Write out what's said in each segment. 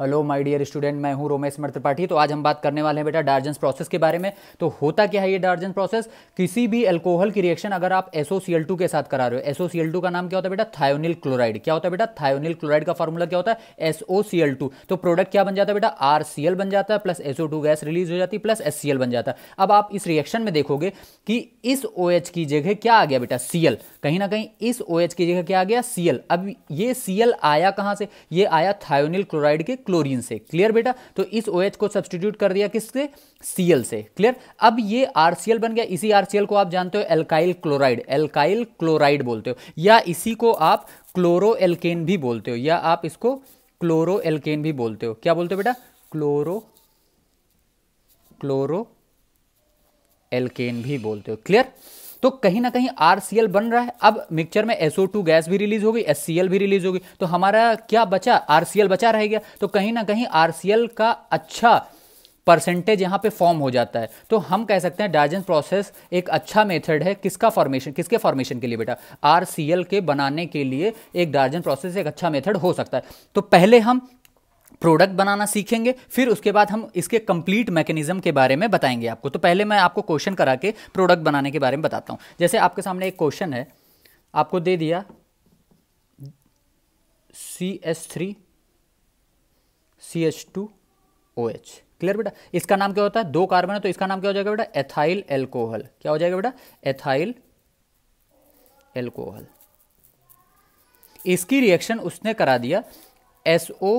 hello my dear student मैं हूं रोमेश मर त्रिपाठी तो आज हम बात करने वाले हैं बेटा डार्जेंस प्रोसेस के बारे में तो होता क्या है ये डार्जेंस प्रोसेस किसी भी एल्कोहल की रिएक्शन अगर आप एसोसीएल टू के साथ करा रहे हो एसोसीएल टू का नाम क्या होता है बेटा थायोनिल क्लोराइड क्या होता है बेटा थायोनिल क्लोराइड का फॉर्मूला क्या होता है एल टू तो प्रोडक्ट क्या बन जाता है बेटा आर बन जाता है plus SO two gas release हो जाती है प्लस एस बन जाता है अब आप इस रिएक्शन में देखोगे कि इस ओ की जगह क्या आ गया बेटा सीएल कहीं ना कहीं इस एच की जगह क्या आ गया सीएल अब ये सीएल आया कहाँ से ये आया थायोनिल क्लोराइड के क्लोरीन से क्लियर बेटा तो इस ओ OH को सब्सटीट्यूट कर दिया किससे सीएल से क्लियर अब ये RCl बन गया इसी RCl को आप जानते हो एल्काइल क्लोराइड एल्काइल क्लोराइड बोलते हो या इसी को आप क्लोरो एल्केन भी बोलते हो या आप इसको क्लोरो एल्केन भी बोलते हो क्या बोलते हो बेटा क्लोरो क्लोरो एल्केन भी बोलते हो क्लियर तो कहीं ना कहीं आर बन रहा है अब मिक्सचर में एसओ गैस भी रिलीज होगी एस भी रिलीज होगी तो हमारा क्या बचा आर बचा रह गया तो कहीं ना कहीं आर का अच्छा परसेंटेज यहाँ पे फॉर्म हो जाता है तो हम कह सकते हैं डायजेंस प्रोसेस एक अच्छा मेथड है किसका फॉर्मेशन किसके फॉर्मेशन के लिए बेटा आर के बनाने के लिए एक डायजेंस प्रोसेस एक अच्छा मेथड हो सकता है तो पहले हम प्रोडक्ट बनाना सीखेंगे फिर उसके बाद हम इसके कंप्लीट मैकेनिज्म के बारे में बताएंगे आपको तो पहले मैं आपको क्वेश्चन करा के प्रोडक्ट बनाने के बारे में बताता हूँ जैसे आपके सामने एक क्वेश्चन है आपको दे दिया C S three C H two O H clear बेटा इसका नाम क्या होता है दो कार्बन है तो इसका नाम क्या हो जाएगा बेटा एथाइल एल्कोहल क्या हो जाएगा बेटा एथाइल एल्कोहल इसकी रिएक्शन उसने करा दिया एसओ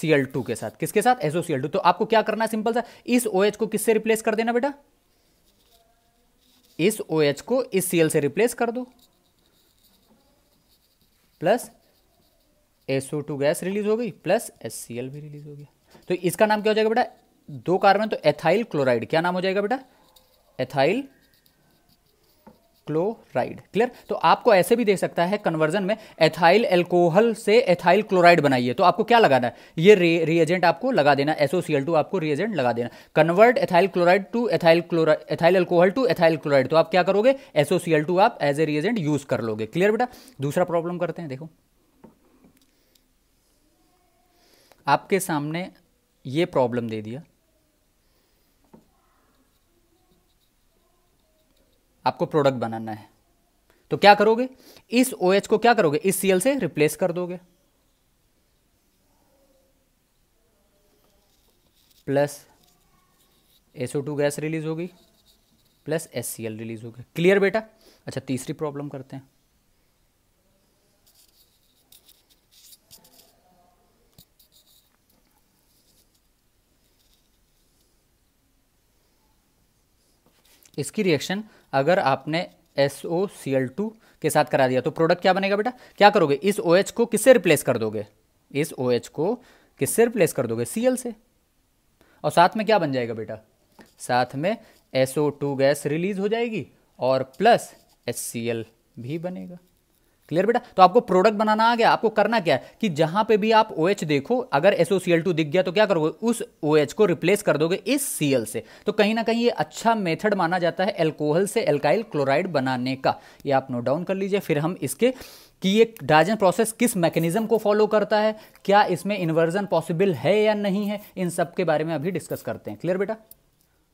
Cl2 के साथ किसके साथ एसओ टू तो आपको क्या करना है सिंपल सा इस OH को किससे रिप्लेस कर देना बेटा इस OH को इस Cl से रिप्लेस कर दो प्लस SO2 गैस रिलीज हो गई प्लस HCl भी रिलीज हो गया तो इसका नाम क्या हो जाएगा बेटा दो कार्बन तो एथाइल क्लोराइड क्या नाम हो जाएगा बेटा एथाइल क्लोराइड क्लियर तो आपको ऐसे भी दे सकता है कन्वर्जन में एथाइल एल्कोहल से एथाइल क्लोराइड बनाइए तो आपको क्या लगाना है ये रिएजेंट आपको लगा देना एसओसीएल टू आपको रिएजेंट लगा देना convert ethyl chloride to ethyl chloride ethyl alcohol to ethyl chloride तो आप क्या करोगे एसओसीएल टू आप एज ए रिएजेंट यूज कर लोगे क्लियर बेटा दूसरा प्रॉब्लम करते हैं देखो आपके सामने ये प्रॉब्लम दे दिया आपको प्रोडक्ट बनाना है तो क्या करोगे इस ओ OH को क्या करोगे इस सीएल से रिप्लेस कर दोगे plus SO two gas release होगी plus S C L release होगी क्लियर बेटा अच्छा तीसरी प्रॉब्लम करते हैं इसकी रिएक्शन अगर आपने S O C L two के साथ करा दिया तो प्रोडक्ट क्या बनेगा बेटा क्या करोगे इस ओ OH एच को किससे रिप्लेस कर दोगे इस ओ OH को किससे रिप्लेस कर दोगे सी एल से और साथ में क्या बन जाएगा बेटा साथ में S O two gas release हो जाएगी और प्लस एस सी एल भी बनेगा क्लियर बेटा तो आपको प्रोडक्ट बनाना आ गया आपको करना क्या है कि जहां पे भी आप ओ OH देखो अगर एसओसीएल दिख गया तो क्या करोगे उस ओ OH को रिप्लेस कर दोगे इस सीएल से तो कहीं ना कहीं ये अच्छा मेथड माना जाता है एल्कोहल से एल्काइल क्लोराइड बनाने का ये आप नोट डाउन कर लीजिए फिर हम इसके कि ये डायजन प्रोसेस किस मैकेनिज्म को फॉलो करता है क्या इसमें इन्वर्जन पॉसिबल है या नहीं है इन सब के बारे में अभी डिस्कस करते हैं क्लियर बेटा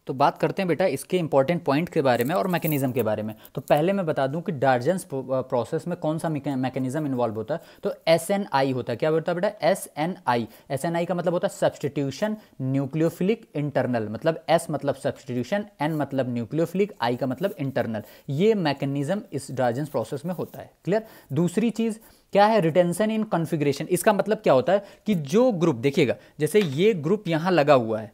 तो बात करते हैं बेटा इसके इंपॉर्टेंट पॉइंट के बारे में और मैकेनिज्म के बारे में तो पहले मैं बता दूं कि डार्जेंस प्रोसेस में कौन सा मैकेनिज्म इन्वॉल्व होता है तो एस एन आई होता है क्या होता है बेटा S N I S N I का मतलब होता है सब्सटीट्यूशन न्यूक्लियोफिलिक इंटरनल मतलब एस मतलब सब्सटीट्यूशन एन मतलब न्यूक्लियोफिलिक आई का मतलब इंटरनल ये मैकेनिज्म इस डार्जेंस प्रोसेस में होता है क्लियर दूसरी चीज़ क्या है रिटेंशन इन कॉन्फिग्रेशन इसका मतलब क्या होता है कि जो ग्रुप देखिएगा जैसे ये ग्रुप यहाँ लगा हुआ है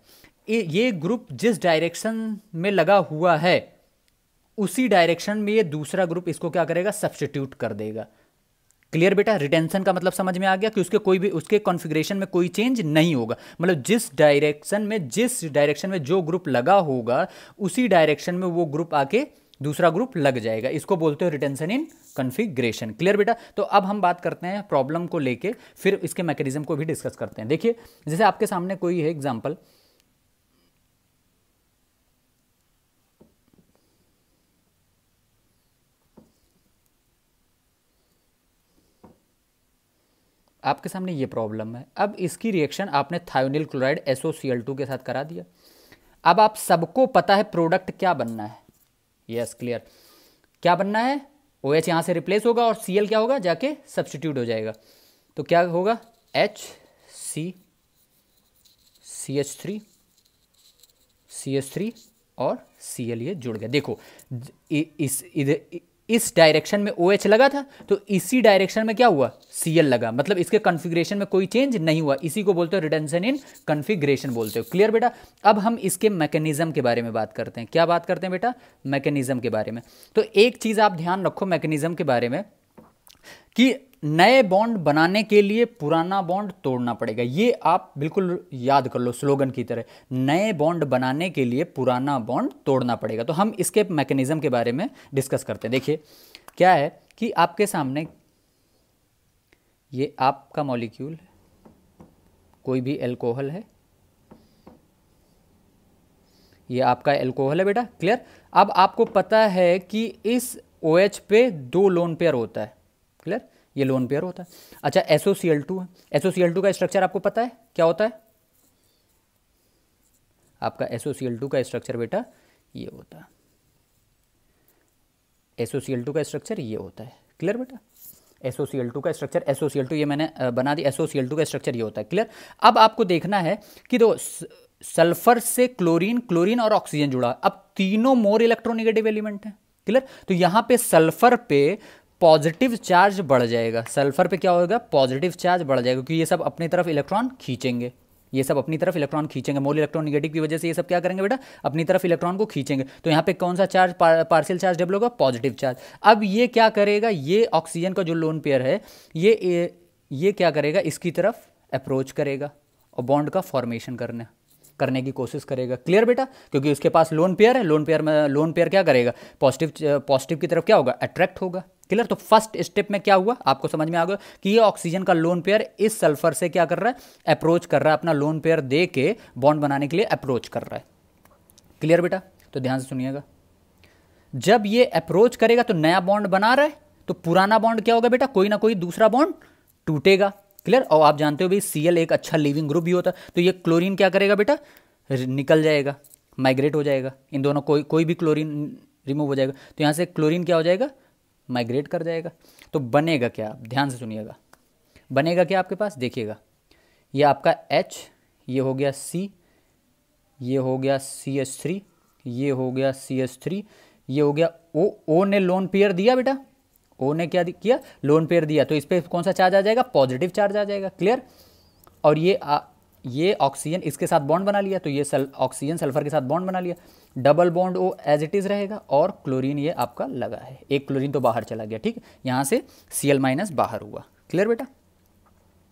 ये ग्रुप जिस डायरेक्शन में लगा हुआ है उसी डायरेक्शन में ये दूसरा ग्रुप इसको क्या करेगा सब्सटीट्यूट कर देगा क्लियर बेटा रिटेंशन का मतलब समझ में आ गया कि उसके कोई भी उसके कॉन्फ़िगरेशन में कोई चेंज नहीं होगा मतलब जिस डायरेक्शन में जिस डायरेक्शन में जो ग्रुप लगा होगा उसी डायरेक्शन में वो ग्रुप आके दूसरा ग्रुप लग जाएगा इसको बोलते हो रिटेंशन इन कन्फिग्रेशन क्लियर बेटा तो अब हम बात करते हैं प्रॉब्लम को लेके फिर इसके मैकेनिज्म को भी डिस्कस करते हैं देखिए जैसे आपके सामने कोई है एग्जाम्पल आपके सामने ये प्रॉब्लम है अब इसकी रिएक्शन आपने थायोनिल क्लोराइड एसओ के साथ करा दिया अब आप सबको पता है प्रोडक्ट क्या बनना है यस yes, क्लियर क्या बनना है ओ एच यहाँ से रिप्लेस होगा और सी क्या होगा जाके सब्सटीट्यूट हो जाएगा तो क्या होगा H C C H three C H three और सी एल ये जुड़ गया देखो इस इधर इस डायरेक्शन में ओ OH लगा था तो इसी डायरेक्शन में क्या हुआ सी लगा मतलब इसके कन्फिग्रेशन में कोई चेंज नहीं हुआ इसी को बोलते हो रिटेंशन इन कन्फिग्रेशन बोलते हो क्लियर बेटा अब हम इसके मैकेनिज्म के बारे में बात करते हैं क्या बात करते हैं बेटा मैकेनिज्म के बारे में तो एक चीज़ आप ध्यान रखो मैकेनिज्म के बारे में कि नए बॉन्ड बनाने के लिए पुराना बॉन्ड तोड़ना पड़ेगा ये आप बिल्कुल याद कर लो स्लोगन की तरह नए बॉन्ड बनाने के लिए पुराना बॉन्ड तोड़ना पड़ेगा तो हम इसके मैकेनिज्म के बारे में डिस्कस करते हैं देखिए क्या है कि आपके सामने ये आपका मॉलिक्यूल है कोई भी एल्कोहल है ये आपका एल्कोहल है बेटा क्लियर अब आपको पता है कि इस ओ OH पे दो लोन पेयर होता है क्लियर ये लोन पेयर होता है अच्छा एसओ सी एल टू है एसओ सी एल टू का स्ट्रक्चर आपको पता है क्या होता है आपका एसओ सी एल टू का स्ट्रक्चर बेटा ये होता है एसओ सी एल टू का स्ट्रक्चर ये होता है क्लियर बेटा एसओ सी एल टू का structure S O C L two ये मैंने बना दिया एसओ सी एल टू का स्ट्रक्चर ये होता है क्लियर अब आपको देखना है कि दो सल्फर से क्लोरीन क्लोरीन और ऑक्सीजन जुड़ा अब तीनों मोर इलेक्ट्रोनिगेटिव एलिमेंट है क्लियर तो यहां पे सल्फर पे पॉजिटिव चार्ज बढ़ जाएगा सल्फर पे क्या होगा पॉजिटिव चार्ज बढ़ जाएगा क्योंकि ये सब अपनी तरफ इलेक्ट्रॉन खींचेंगे ये सब अपनी तरफ इलेक्ट्रॉन खींचेंगे मोल निगेटिव की वजह से ये सब क्या करेंगे बेटा अपनी तरफ इलेक्ट्रॉन को खींचेंगे तो यहाँ पे कौन सा चार्ज पार्सियल चार्ज डेवलप होगा पॉजिटिव चार्ज अब ये क्या करेगा ये ऑक्सीजन का जो लोन पेयर है ये ये क्या करेगा इसकी तरफ अप्रोच करेगा और बॉन्ड का फॉर्मेशन करना करने की कोशिश करेगा क्लियर बेटा क्योंकि उसके पास लोन पेयर है लोन पेयर में लोन पेयर क्या करेगा पॉजिटिव पॉजिटिव की तरफ क्या होगा अट्रैक्ट होगा क्लियर तो फर्स्ट स्टेप में क्या हुआ आपको समझ में आ गया कि ये ऑक्सीजन का लोन पेयर इस सल्फर से क्या कर रहा है अप्रोच कर रहा है अपना लोन पेयर दे के बॉन्ड बनाने के लिए अप्रोच कर रहा है क्लियर बेटा तो ध्यान से सुनिएगा जब ये अप्रोच करेगा तो नया बॉन्ड बना रहा है तो पुराना बॉन्ड क्या होगा बेटा कोई ना कोई दूसरा बॉन्ड टूटेगा क्लियर और आप जानते हो भाई सी एक अच्छा लिविंग ग्रुप भी होता तो ये क्लोरीन क्या करेगा बेटा निकल जाएगा माइग्रेट हो जाएगा इन दोनों कोई कोई भी क्लोरीन रिमूव हो जाएगा तो यहाँ से क्लोरीन क्या हो जाएगा माइग्रेट कर जाएगा तो बनेगा क्या आप ध्यान से सुनिएगा बनेगा क्या आपके पास देखिएगा ये आपका एच ये हो गया सी ये हो गया सी एस थ्री ये हो गया सी एस थ्री ये हो गया ओ ओ ने लोन पेयर दिया बेटा ओ ने क्या किया लोन पेयर दिया तो इस पर कौन सा चार्ज आ जाएगा पॉजिटिव चार्ज आ जाएगा क्लियर और ये आ, ये ऑक्सीजन इसके साथ बॉन्ड बना लिया तो ये सल ऑक्सीजन सल्फर के साथ बॉन्ड बना लिया double bond O as it is रहेगा और क्लोरीन ये आपका लगा है एक क्लोरीन तो बाहर चला गया ठीक यहाँ से सी एल माइनस बाहर हुआ क्लियर बेटा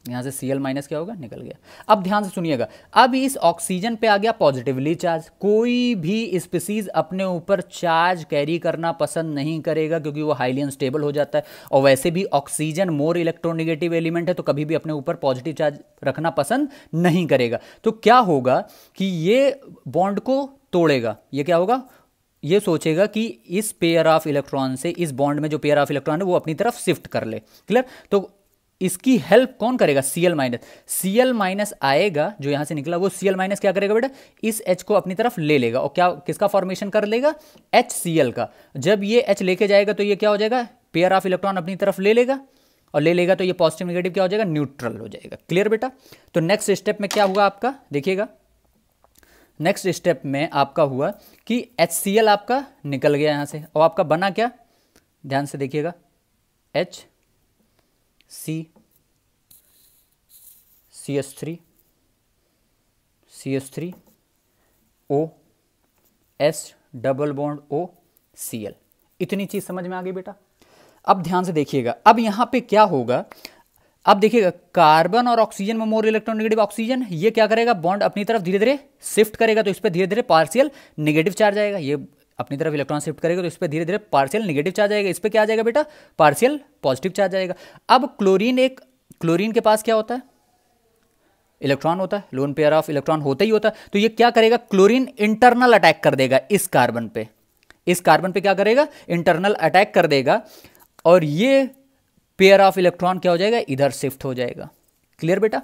यहाँ से Cl- माइनस क्या होगा निकल गया अब ध्यान से सुनिएगा अब इस ऑक्सीजन पे आ गया पॉजिटिवली चार्ज कोई भी स्पीसीज अपने ऊपर चार्ज कैरी करना पसंद नहीं करेगा क्योंकि वो हाईली अनस्टेबल हो जाता है और वैसे भी ऑक्सीजन मोर इलेक्ट्रोनिगेटिव एलिमेंट है तो कभी भी अपने ऊपर पॉजिटिव चार्ज रखना पसंद नहीं करेगा तो क्या होगा कि ये बॉन्ड को तोड़ेगा ये क्या होगा ये सोचेगा कि इस पेयर ऑफ इलेक्ट्रॉन से इस बॉन्ड में जो पेयर ऑफ इलेक्ट्रॉन है वो अपनी तरफ शिफ्ट कर ले क्लियर तो इसकी हेल्प कौन करेगा C L minus C L minus आएगा जो यहां से निकला वो सी एल माइनस क्या करेगा बेटा इस एच को अपनी तरफ ले लेगा और क्या किसका फॉर्मेशन कर लेगा एच सी एल का जब ये एच लेके जाएगा तो ये क्या हो जाएगा पेयर ऑफ इलेक्ट्रॉन अपनी तरफ ले लेगा और ले लेगा तो ये पॉजिटिव नेगेटिव क्या हो जाएगा न्यूट्रल हो जाएगा क्लियर बेटा तो नेक्स्ट स्टेप में क्या हुआ आपका देखिएगा नेक्स्ट स्टेप में आपका हुआ कि एच आपका निकल गया यहां से और आपका बना क्या ध्यान से देखिएगा H C, S three O, S double bond O, L इतनी चीज समझ में आ गई बेटा अब ध्यान से देखिएगा अब यहां पे क्या होगा अब देखिएगा कार्बन और ऑक्सीजन में मोर इलेक्ट्रॉन नेगेटिव ऑक्सीजन ये क्या करेगा बॉन्ड अपनी तरफ धीरे धीरे शिफ्ट करेगा तो इस पर धीरे धीरे पार्शियल नेगेटिव चार्ज आएगा ये अपनी तरफ इलेक्ट्रॉन शिफ्ट करेगा तो इस पर धीरे धीरे पार्शियल निगेटिव चार्ज आएगा इस पर क्या आ जाएगा बेटा पार्शियल पॉजिटिव चार्ज आएगा अब क्लोरीन एक क्लोरीन के पास क्या होता है इलेक्ट्रॉन होता है लोन पेयर ऑफ इलेक्ट्रॉन होता ही होता है तो ये क्या करेगा क्लोरीन इंटरनल अटैक कर देगा इस कार्बन पे इस कार्बन पे क्या करेगा इंटरनल अटैक कर देगा और ये पेयर ऑफ इलेक्ट्रॉन क्या हो जाएगा इधर शिफ्ट हो जाएगा क्लियर बेटा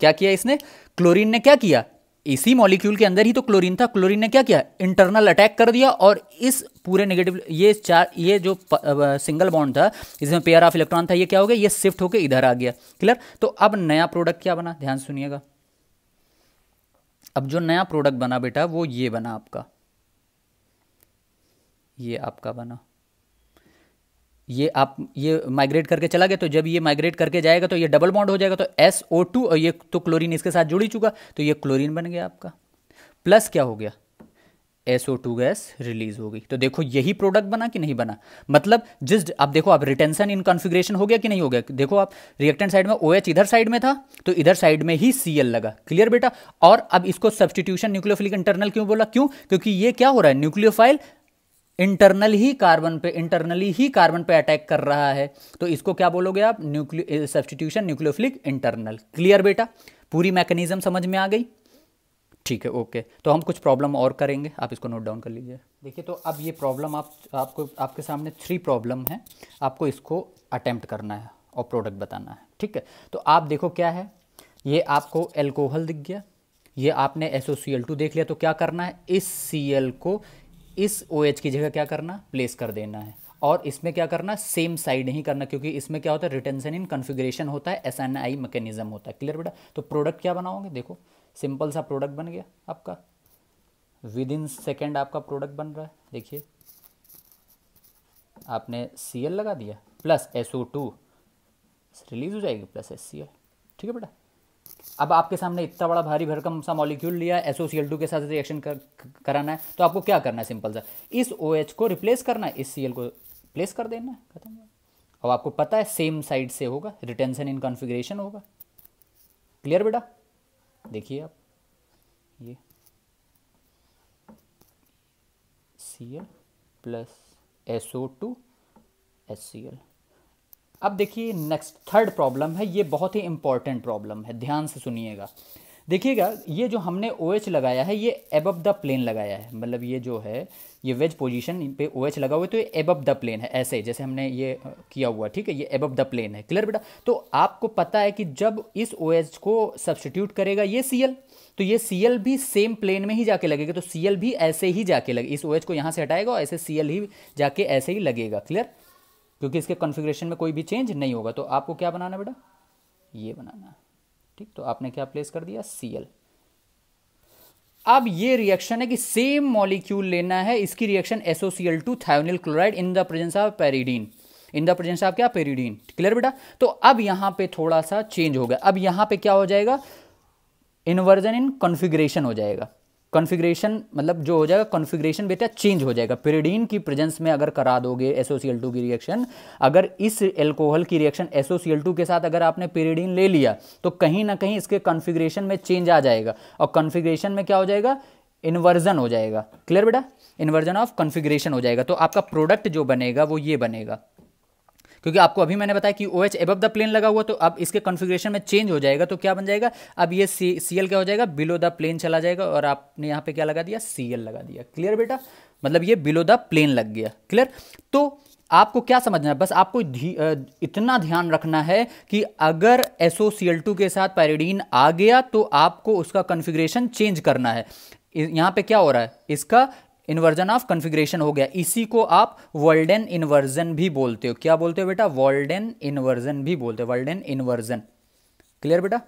क्या किया इसने क्लोरीन ने क्या किया इसी मॉलिक्यूल के अंदर ही तो क्लोरीन था क्लोरीन ने क्या किया इंटरनल अटैक कर दिया और इस पूरे नेगेटिव ये चार ये जो प, आ, सिंगल बॉन्ड था इसमें पेयर ऑफ इलेक्ट्रॉन था ये क्या हो गया ये शिफ्ट होकर इधर आ गया क्लियर तो अब नया प्रोडक्ट क्या बना ध्यान सुनिएगा अब जो नया प्रोडक्ट बना बेटा वो ये बना आपका ये आपका बना ये आप ये माइग्रेट करके चला गया तो जब ये माइग्रेट करके जाएगा तो ये डबल बॉन्ड हो जाएगा तो एस ओ टू और ये तो क्लोरीन इसके साथ जुड़ ही चुका तो ये क्लोरीन बन गया आपका प्लस क्या हो गया S O two gas release हो गई तो देखो यही प्रोडक्ट बना कि नहीं बना मतलब जिस आप देखो आप रिटेंशन इन कॉन्फिग्रेशन हो गया कि नहीं हो गया देखो आप रिएक्टेंट साइड में ओ OH इधर साइड में था तो इधर साइड में ही सी लगा क्लियर बेटा और अब इसको सब्सटीट्यूशन न्यूक्लियोफिलिक इंटरनल क्यों बोला क्यों क्योंकि ये क्या हो रहा है न्यूक्लियोफाइल इंटरनल ही कार्बन पे इंटरनली ही कार्बन पे अटैक कर रहा है तो इसको क्या बोलोगे आप nucleo substitution nucleophilic internal clear बेटा पूरी मैकेनिज्म समझ में आ गई ठीक है ओके तो हम कुछ प्रॉब्लम और करेंगे आप इसको नोट डाउन कर लीजिए देखिए तो अब ये प्रॉब्लम आप आपको आपके सामने थ्री प्रॉब्लम है आपको इसको अटैम्प्ट करना है और प्रोडक्ट बताना है ठीक है तो आप देखो क्या है ये आपको एल्कोहल दिख गया ये आपने एसओ सी एल टू देख लिया तो क्या करना है इस सी एल को इस ओ OH की जगह क्या करना प्लेस कर देना है और इसमें क्या करना सेम साइड नहीं करना क्योंकि इसमें क्या होता है रिटेंशन इन कन्फिग्रेशन होता है एस एन आई मैकेनिज्म होता है क्लियर बेटा तो प्रोडक्ट क्या बनाओगे देखो सिंपल सा प्रोडक्ट बन गया आपका विद इन सेकेंड आपका प्रोडक्ट बन रहा है देखिए आपने सी लगा दिया प्लस एस रिलीज हो जाएगी प्लस एस ठीक है बेटा अब आपके सामने इतना बड़ा भारी भरकम सा मॉलिक्यूल लिया एस के साथ रिएक्शन कर, कराना है तो आपको क्या करना है सिंपल सा इस ओ OH को रिप्लेस करना है इस सी को प्लेस कर देना है खत्म अब आपको पता है सेम साइड से होगा रिटेंशन इन कॉन्फ़िगरेशन होगा क्लियर बेटा देखिए आप ये C L plus S O two S C L अब देखिए नेक्स्ट थर्ड प्रॉब्लम है ये बहुत ही इंपॉर्टेंट प्रॉब्लम है ध्यान से सुनिएगा देखिएगा ये जो हमने ओ OH लगाया है ये एबब द प्लेन लगाया है मतलब ये जो है ये वेज पोजीशन पे ओ OH लगा हुआ है तो ये एबब द प्लेन है ऐसे जैसे हमने ये किया हुआ ठीक है ये एबब द प्लेन है क्लियर बेटा तो आपको पता है कि जब इस ओ OH को सब्सटीट्यूट करेगा ये सी तो ये सी भी सेम प्लेन में ही जाके लगेगा तो सी भी ऐसे ही जाके लगे इस ओ OH को यहाँ से हटाएगा और ऐसे सी ही जाके ऐसे ही लगेगा क्लियर क्योंकि इसके कॉन्फ़िगरेशन में कोई भी चेंज नहीं होगा तो आपको क्या बनाना बेटा ये बनाना है ठीक तो आपने क्या प्लेस कर दिया सी एल अब ये रिएक्शन है कि सेम मॉलिक्यूल लेना है इसकी रिएक्शन एसोसियल to thionyl chloride in the presence of pyridine in the presence of क्या पेरिडीन क्लियर बेटा तो अब यहां पे थोड़ा सा चेंज हो गया अब यहां पे क्या हो जाएगा इन्वर्जन इन कॉन्फिग्रेशन हो जाएगा कॉन्फ़िगरेशन मतलब जो हो जाएगा कॉन्फ़िगरेशन बेटा चेंज हो जाएगा पेरिडीन की प्रेजेंस में अगर करा दोगे एसोसीएल टू की रिएक्शन अगर इस एल्कोहल की रिएक्शन एसोसीएल टू के साथ अगर आपने पेरिडीन ले लिया तो कहीं ना कहीं इसके कॉन्फ़िगरेशन में चेंज आ जाएगा और कॉन्फ़िगरेशन में क्या हो जाएगा इन्वर्जन हो जाएगा क्लियर बेटा इन्वर्जन ऑफ कॉन्फ़िगरेशन हो जाएगा तो आपका प्रोडक्ट जो बनेगा वो ये बनेगा क्योंकि आपको अभी मैंने बताया कि O H above the plane लगा हुआ तो अब इसके कॉन्फ़िगरेशन में चेंज हो जाएगा तो क्या बन जाएगा अब ये सी सी एल क्या हो जाएगा बिलो द प्लेन चला जाएगा और आपने यहाँ पे क्या लगा दिया सी एल लगा दिया क्लियर बेटा मतलब ये बिलो द प्लेन लग गया क्लियर तो आपको क्या समझना है बस आपको इतना ध्यान रखना है कि अगर SOCl2 के साथ पैरिडीन आ गया तो आपको उसका कन्फिग्रेशन चेंज करना है यहाँ पे क्या हो रहा है इसका इन्वर्जन ऑफ कन्फिग्रेशन हो गया इसी को आप वर्ल्डन इन्वर्जन भी बोलते हो क्या बोलते हो बेटा वर्ल्डन इन्वर्जन भी बोलते हो वर्ल्डन इन्वर्जन क्लियर बेटा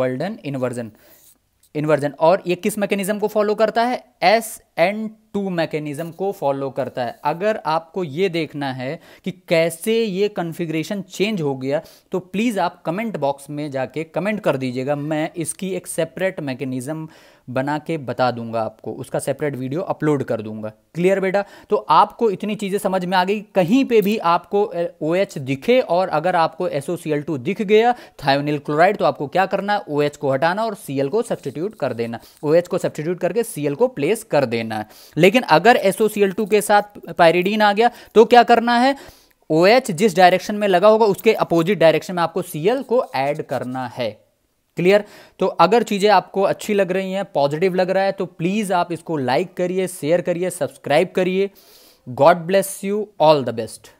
वर्ल्डन इन्वर्जन इन्वर्जन और ये किस मैकेनिज्म को फॉलो करता है एस एन टू मैकेनिज्म को फॉलो करता है अगर आपको ये देखना है कि कैसे ये कन्फिग्रेशन चेंज हो गया तो प्लीज़ आप कमेंट बॉक्स में जाके कमेंट कर दीजिएगा मैं इसकी एक सेपरेट मैकेनिज्म बना के बता दूंगा आपको उसका सेपरेट वीडियो अपलोड कर दूंगा क्लियर बेटा तो आपको इतनी चीज़ें समझ में आ गई कहीं पे भी आपको ओ OH दिखे और अगर आपको SOCl2 दिख गया थायोनिल क्लोराइड तो आपको क्या करना है OH को हटाना और Cl को सब्सटीट्यूट कर देना ओ OH को सब्सटीट्यूट करके सीएल को प्लेस कर देना है लेकिन अगर SOCl2 के साथ पायरिडीन आ गया तो क्या करना है ओ OH जिस डायरेक्शन में लगा होगा उसके अपोजिट डायरेक्शन में आपको Cl को ऐड करना है क्लियर तो अगर चीज़ें आपको अच्छी लग रही हैं पॉजिटिव लग रहा है तो प्लीज़ आप इसको लाइक करिए शेयर करिए सब्सक्राइब करिए god bless you all the best